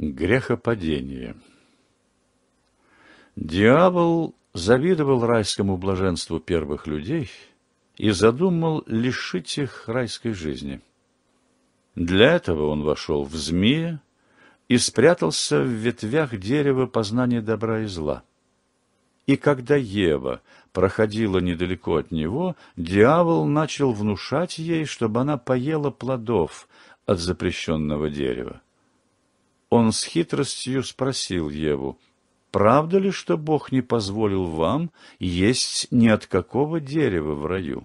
Грехопадение Дьявол завидовал райскому блаженству первых людей и задумал лишить их райской жизни. Для этого он вошел в змея и спрятался в ветвях дерева познания добра и зла. И когда Ева проходила недалеко от него, дьявол начал внушать ей, чтобы она поела плодов от запрещенного дерева он с хитростью спросил Еву, «Правда ли, что Бог не позволил вам есть ни от какого дерева в раю?»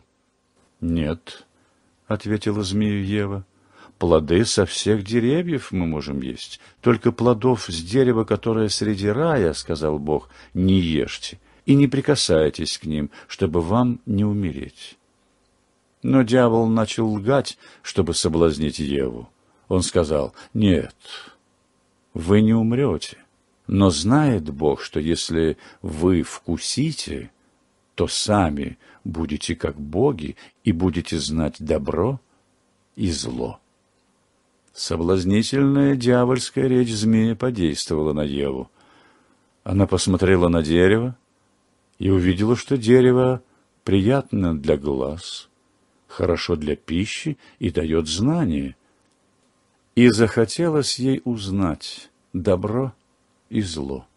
«Нет», — ответила змею Ева, — «плоды со всех деревьев мы можем есть, только плодов с дерева, которое среди рая, — сказал Бог, — не ешьте и не прикасайтесь к ним, чтобы вам не умереть». Но дьявол начал лгать, чтобы соблазнить Еву. Он сказал, «Нет, вы не умрете. Но знает Бог, что если вы вкусите, то сами будете как боги и будете знать добро и зло. Соблазнительная дьявольская речь змея подействовала на Еву. Она посмотрела на дерево и увидела, что дерево приятно для глаз, хорошо для пищи и дает знания – и захотелось ей узнать добро и зло.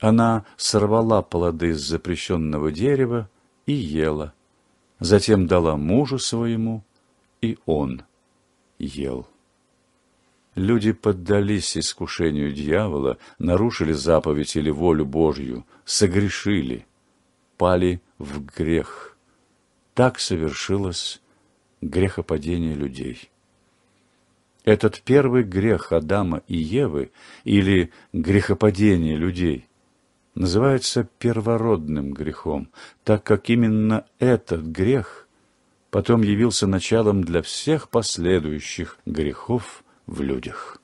Она сорвала плоды с запрещенного дерева и ела. Затем дала мужу своему, и он ел. Люди поддались искушению дьявола, нарушили заповедь или волю Божью, согрешили, пали в грех. Так совершилось грехопадение людей. Этот первый грех Адама и Евы, или грехопадение людей, называется первородным грехом, так как именно этот грех потом явился началом для всех последующих грехов в людях.